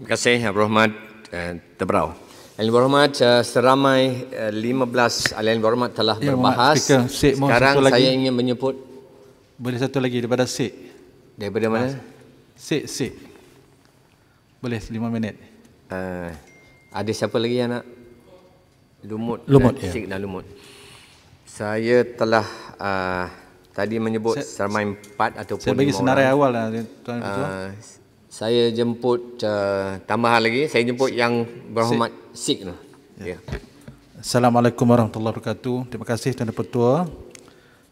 Terima kasih Abu Rahmat eh, Tebrau. Alim Rahmat eh, seramai 15 Alim Rahmat telah ya, berbahas. Speaker, Sik, Sekarang saya lagi. ingin menyebut boleh satu lagi daripada Sik. Daripada mana? Ah, Sik, Sik. Boleh lima minit. Uh, ada siapa lagi yang nak? Lumut. Lumut ya. Sik dan Lumut. Saya telah uh, tadi menyebut saya, seramai 4 ataupun lima orang. Saya bagi senarai awal lah. Tuan -tuan. Uh, saya jemput uh, tambahan lagi saya jemput yang berhormat Sik tu. Ya. Ya. Assalamualaikum warahmatullahi wabarakatuh. Terima kasih Tuan Ketua.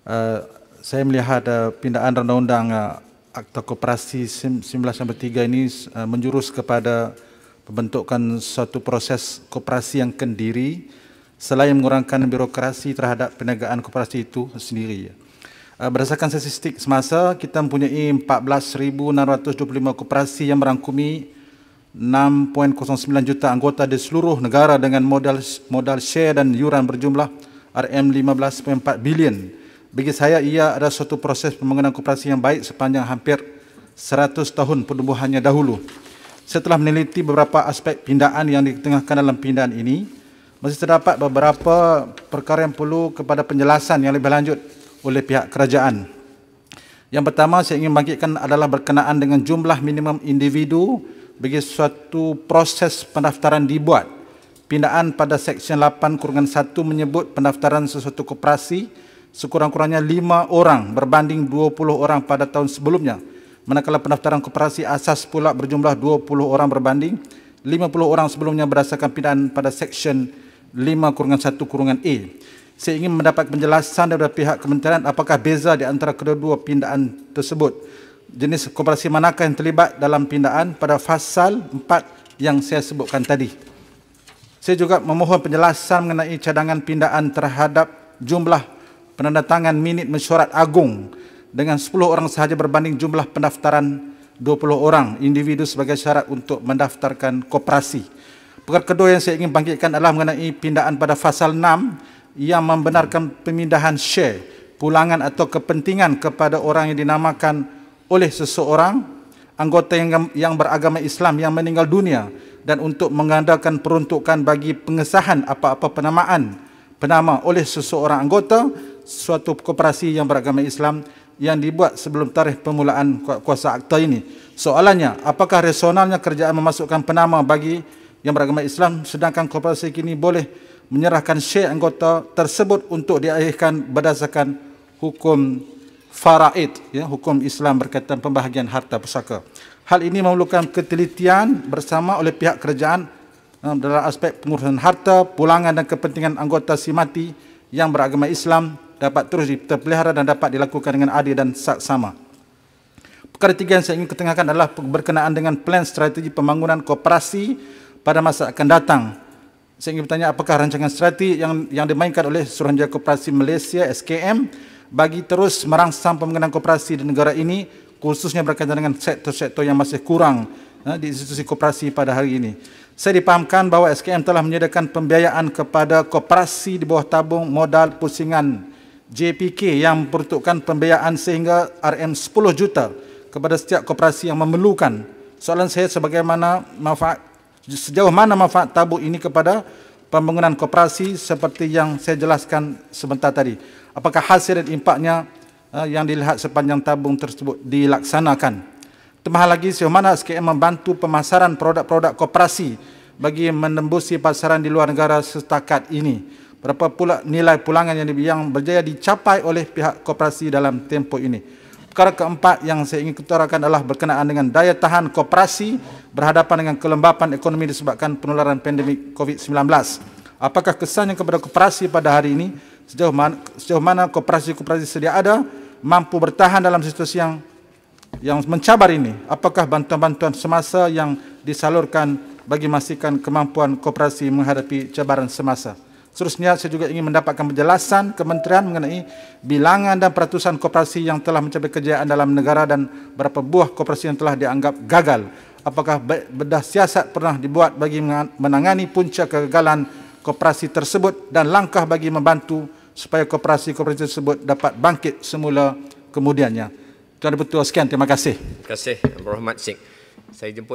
Uh, saya melihat uh, pindaan undang-undang uh, Akta Koperasi 1993 ini uh, menjurus kepada pembentukan suatu proses koperasi yang kendiri selain mengurangkan birokrasi terhadap penegakan koperasi itu sendiri. Uh, Eh, berdasarkan statistik semasa kita mempunyai 14625 koperasi yang merangkumi 6.09 juta anggota di seluruh negara dengan modal modal share dan yuran berjumlah RM15.4 bilion. Bagi saya ia adalah suatu proses pembangunan koperasi yang baik sepanjang hampir 100 tahun pertumbuhannya dahulu. Setelah meneliti beberapa aspek pindaan yang ditengahkan dalam pindaan ini, masih terdapat beberapa perkara yang perlu kepada penjelasan yang lebih lanjut oleh pihak kerajaan. Yang pertama saya ingin bangkitkan adalah berkenaan dengan jumlah minimum individu bagi suatu proses pendaftaran dibuat. Pindaan pada Seksyen 8-1 menyebut pendaftaran sesuatu koperasi sekurang-kurangnya 5 orang berbanding 20 orang pada tahun sebelumnya. Manakala pendaftaran koperasi asas pula berjumlah 20 orang berbanding 50 orang sebelumnya berdasarkan pindaan pada Seksyen 5-1-A. Saya ingin mendapat penjelasan daripada pihak kementerian apakah beza di antara kedua-dua pindaan tersebut. Jenis koperasi manakah yang terlibat dalam pindaan pada fasal 4 yang saya sebutkan tadi. Saya juga memohon penjelasan mengenai cadangan pindaan terhadap jumlah penandatangan minit mesyuarat agung dengan 10 orang sahaja berbanding jumlah pendaftaran 20 orang individu sebagai syarat untuk mendaftarkan koperasi. Perkara kedua yang saya ingin bangkitkan adalah mengenai pindaan pada fasal yang membenarkan pemindahan syekh pulangan atau kepentingan kepada orang yang dinamakan oleh seseorang anggota yang, yang beragama Islam yang meninggal dunia dan untuk mengandalkan peruntukan bagi pengesahan apa-apa penamaan penama oleh seseorang anggota suatu koperasi yang beragama Islam yang dibuat sebelum tarikh pemulaan kuasa akta ini. Soalannya, apakah rasionalnya kerjaan memasukkan penama bagi yang beragama Islam sedangkan koperasi kini boleh menyerahkan syek anggota tersebut untuk diakhirkan berdasarkan hukum faraid ya hukum Islam berkaitan pembahagian harta pusaka. Hal ini memerlukan ketelitian bersama oleh pihak kerajaan um, dalam aspek pengurusan harta, pulangan dan kepentingan anggota si mati yang beragama Islam dapat terus terpelihara dan dapat dilakukan dengan adil dan saksama. Perkara ketiga yang saya ingin ketengahkan adalah berkenaan dengan plan strategi pembangunan koperasi pada masa akan datang. Saya ingin bertanya apakah rancangan strategi yang yang dimainkan oleh Suruhanjaya Koperasi Malaysia SKM bagi terus merangsang pembangunan koperasi di negara ini khususnya berkaitan dengan sektor-sektor yang masih kurang eh, di institusi koperasi pada hari ini. Saya dipahamkan bahawa SKM telah menyediakan pembiayaan kepada koperasi di bawah tabung modal pusingan JPK yang memperuntukkan pembiayaan sehingga RM10 juta kepada setiap koperasi yang memerlukan. Soalan saya sebagaimana manfaat sejauh mana manfaat tabuk ini kepada pembangunan koperasi seperti yang saya jelaskan sebentar tadi. Apakah hasil dan impaknya eh, yang dilihat sepanjang tabung tersebut dilaksanakan. Termah lagi sejauh mana SKM membantu pemasaran produk-produk koperasi bagi menembusi pasaran di luar negara setakat ini. Berapa pula nilai pulangan yang, yang berjaya dicapai oleh pihak koperasi dalam tempoh ini. Perkara keempat yang saya ingin ketarakan adalah berkenaan dengan daya tahan koperasi berhadapan dengan kelembapan ekonomi disebabkan penularan pandemik COVID-19. Apakah kesannya kepada koperasi pada hari ini? Sejauh mana, sejauh mana koperasi-koperasi sedia ada mampu bertahan dalam situasi yang yang mencabar ini? Apakah bantuan-bantuan semasa yang disalurkan bagi memastikan kemampuan koperasi menghadapi cabaran semasa? Seterusnya saya juga ingin mendapatkan penjelasan kementerian mengenai bilangan dan peratusan koperasi yang telah mencapai kejayaan dalam negara dan berapa buah koperasi yang telah dianggap gagal. Apakah bedah siasat pernah dibuat bagi menangani punca kegagalan koperasi tersebut dan langkah bagi membantu supaya koperasi-koperasi tersebut dapat bangkit semula kemudiannya. Tuan Deputu, sekian. Terima kasih. Terima kasih. Berhormat Sik. Saya jemput.